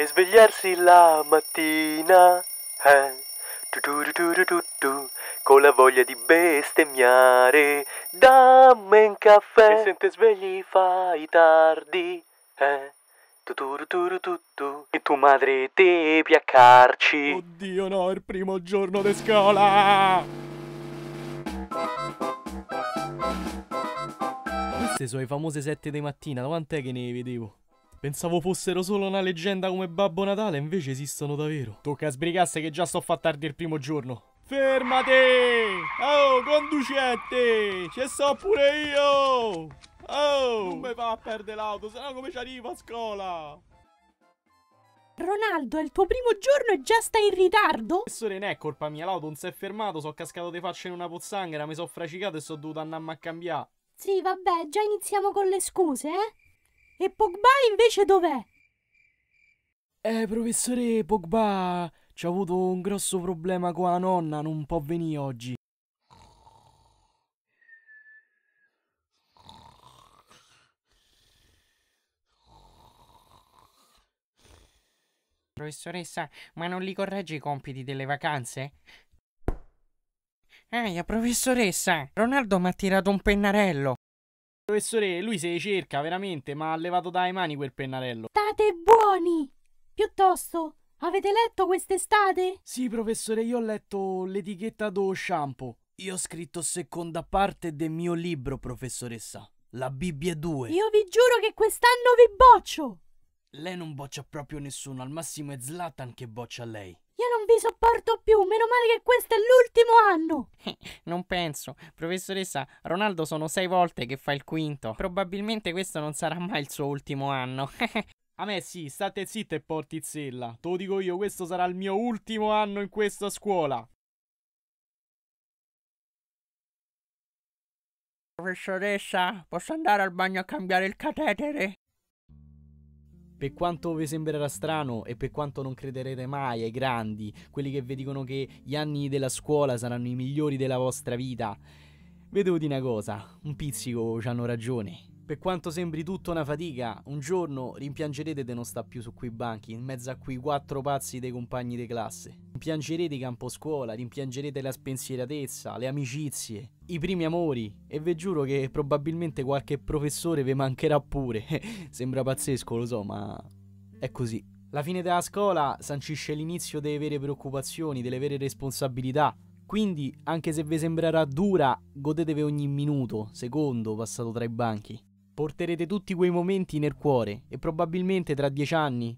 e svegliarsi la mattina eh, tu tu tu con la voglia di bestemmiare. Dammi un caffè e se te svegli fai tardi eh. E tu madre te piaccarci. Oddio no, è il primo giorno di scuola. Queste sono le famose sette di mattina, quant'è che ne vedevo? Pensavo fossero solo una leggenda come Babbo Natale, invece esistono davvero. Tocca sbrigasse che già sto fa tardi il primo giorno. Fermate! Oh, conducente! Ci sto pure io! Oh! Come fa a perdere l'auto, sennò come ci arrivo a scuola? Ronaldo, è il tuo primo giorno e già stai in ritardo? Professore, non è colpa mia, l'auto non si è fermato, sono cascato di faccia in una pozzanghera, mi sono fracicato e sono dovuto andare a cambiare. Sì, vabbè, già iniziamo con le scuse, eh? E Pogba invece dov'è? Eh, professore, Pogba ci c'ha avuto un grosso problema con la nonna, non può venire oggi. Professoressa, ma non li corregge i compiti delle vacanze? Aia, professoressa, Ronaldo mi ha tirato un pennarello. Professore, lui se le cerca veramente, ma ha levato dalle mani quel pennarello. State buoni! Piuttosto, avete letto quest'estate? Sì, professore, io ho letto l'etichetta do shampoo. Io ho scritto seconda parte del mio libro, professoressa. La Bibbia 2. Io vi giuro che quest'anno vi boccio! Lei non boccia proprio nessuno, al massimo è Zlatan che boccia lei. Io non vi sopporto più, meno male che questo è l'ultimo anno! Eh, non penso. Professoressa, Ronaldo sono sei volte che fa il quinto. Probabilmente questo non sarà mai il suo ultimo anno. A me sì, state zitta e portizzella. Te lo dico io, questo sarà il mio ultimo anno in questa scuola. Professoressa, posso andare al bagno a cambiare il catetere? Per quanto vi sembrerà strano e per quanto non crederete mai ai grandi, quelli che vi dicono che gli anni della scuola saranno i migliori della vostra vita, vi devo dire una cosa, un pizzico hanno ragione. Per quanto sembri tutto una fatica, un giorno rimpiangerete di non star più su quei banchi, in mezzo a quei quattro pazzi dei compagni di classe. Rimpiangerete campo scuola, rimpiangerete la spensieratezza, le amicizie, i primi amori e vi giuro che probabilmente qualche professore vi mancherà pure. Sembra pazzesco, lo so, ma è così. La fine della scuola sancisce l'inizio delle vere preoccupazioni, delle vere responsabilità. Quindi, anche se vi sembrerà dura, godetevi ogni minuto, secondo passato tra i banchi. Porterete tutti quei momenti nel cuore e probabilmente tra dieci anni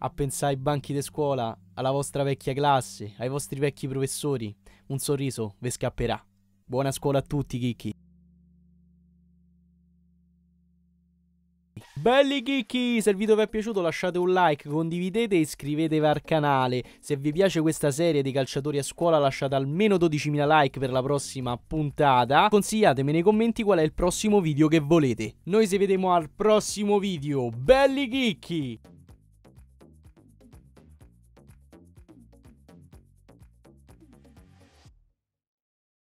a pensare ai banchi di scuola, alla vostra vecchia classe, ai vostri vecchi professori, un sorriso vi scapperà. Buona scuola a tutti, chicchi! Belli chicchi, se il video vi è piaciuto lasciate un like, condividete e iscrivetevi al canale. Se vi piace questa serie di calciatori a scuola lasciate almeno 12.000 like per la prossima puntata. Consigliatemi nei commenti qual è il prossimo video che volete. Noi ci vediamo al prossimo video. Belli chicchi!